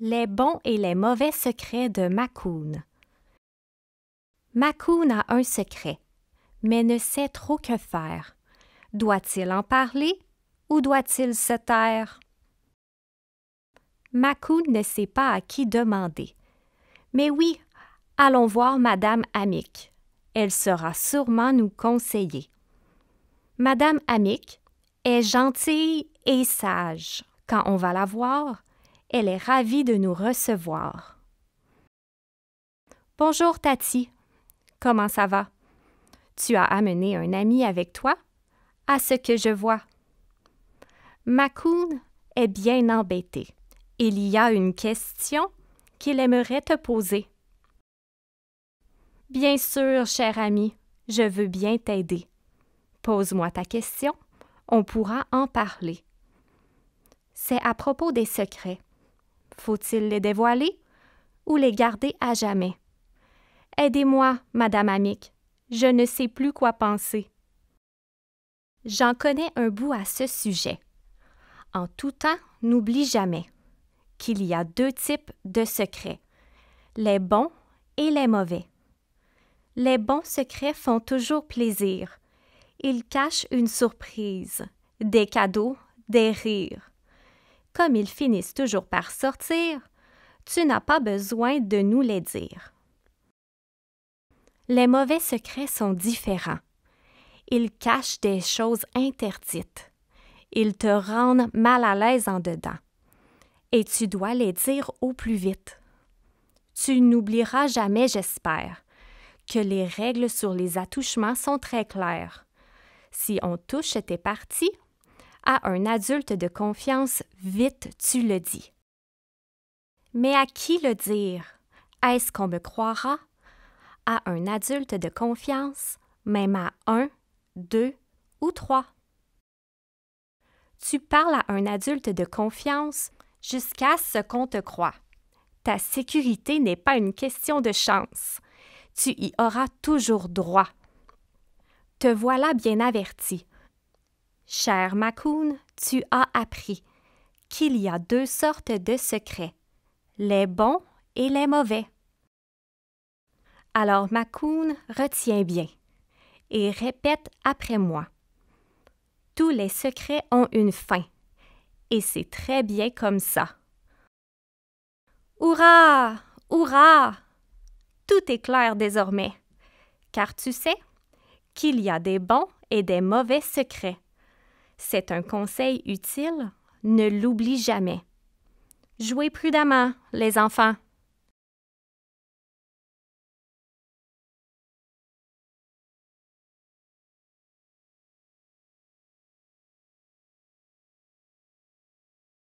Les bons et les mauvais secrets de Makoun Makoun a un secret, mais ne sait trop que faire. Doit-il en parler ou doit-il se taire? Makoun ne sait pas à qui demander. Mais oui, allons voir Madame Amic. Elle sera sûrement nous conseiller. Madame Amic est gentille et sage. Quand on va la voir, elle est ravie de nous recevoir. Bonjour Tati, comment ça va? Tu as amené un ami avec toi? À ce que je vois. Makoun est bien embêté. Il y a une question qu'il aimerait te poser. Bien sûr, cher ami, je veux bien t'aider. Pose-moi ta question, on pourra en parler. C'est à propos des secrets. Faut-il les dévoiler ou les garder à jamais? Aidez-moi, Madame Amic. Je ne sais plus quoi penser. J'en connais un bout à ce sujet. En tout temps, n'oublie jamais qu'il y a deux types de secrets, les bons et les mauvais. Les bons secrets font toujours plaisir. Ils cachent une surprise, des cadeaux, des rires comme ils finissent toujours par sortir, tu n'as pas besoin de nous les dire. Les mauvais secrets sont différents. Ils cachent des choses interdites. Ils te rendent mal à l'aise en dedans. Et tu dois les dire au plus vite. Tu n'oublieras jamais, j'espère, que les règles sur les attouchements sont très claires. Si on touche tes parties, à un adulte de confiance, vite tu le dis. Mais à qui le dire? Est-ce qu'on me croira? À un adulte de confiance, même à un, deux ou trois. Tu parles à un adulte de confiance jusqu'à ce qu'on te croie. Ta sécurité n'est pas une question de chance. Tu y auras toujours droit. Te voilà bien averti. Cher Macoun, tu as appris qu'il y a deux sortes de secrets, les bons et les mauvais. Alors Macoun, retiens bien et répète après moi. Tous les secrets ont une fin et c'est très bien comme ça. Hurrah! Hurrah! Tout est clair désormais, car tu sais qu'il y a des bons et des mauvais secrets. C'est un conseil utile, ne l'oublie jamais. Jouez prudemment, les enfants.